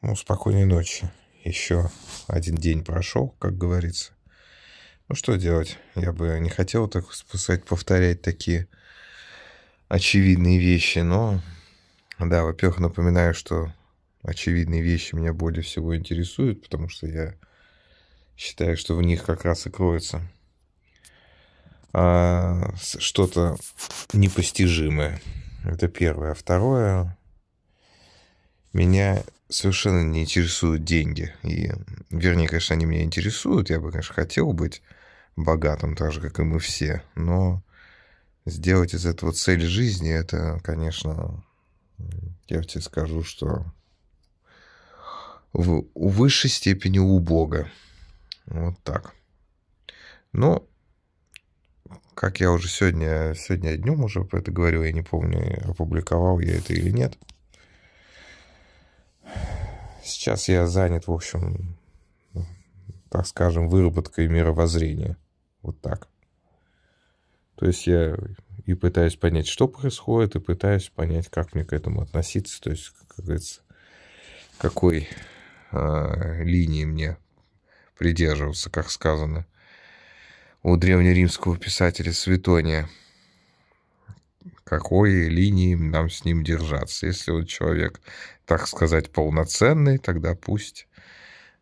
Ну, спокойной ночи. Еще один день прошел, как говорится. Ну, что делать? Я бы не хотел, так сказать, повторять такие очевидные вещи, но... Да, во-первых, напоминаю, что очевидные вещи меня более всего интересуют, потому что я считаю, что в них как раз и кроется а, что-то непостижимое. Это первое. А второе, меня совершенно не интересуют деньги. И, вернее, конечно, они меня интересуют. Я бы, конечно, хотел быть богатым, так же, как и мы все. Но сделать из этого цель жизни, это, конечно, я тебе скажу, что в высшей степени убого. Вот так. Но, как я уже сегодня, сегодня днем уже про это говорил, я не помню, опубликовал я это или нет – Сейчас я занят, в общем, так скажем, выработкой мировоззрения. Вот так. То есть я и пытаюсь понять, что происходит, и пытаюсь понять, как мне к этому относиться. То есть, как говорится, какой э, линии мне придерживаться, как сказано у древнеримского писателя Светония какой линии нам с ним держаться. Если вот человек, так сказать, полноценный, тогда пусть,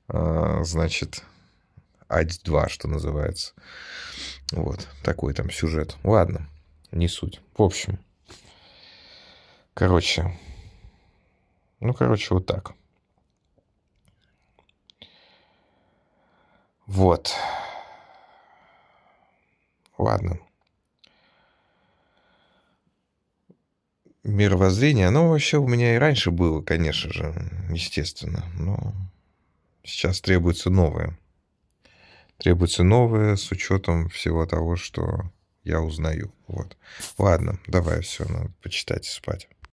а, значит, ад два, что называется. Вот, такой там сюжет. Ладно, не суть. В общем, короче, ну, короче, вот так. Вот. Ладно. мировоззрение, оно вообще у меня и раньше было, конечно же, естественно, но сейчас требуется новое. Требуется новое с учетом всего того, что я узнаю. Вот. Ладно, давай, все, надо почитать и спать.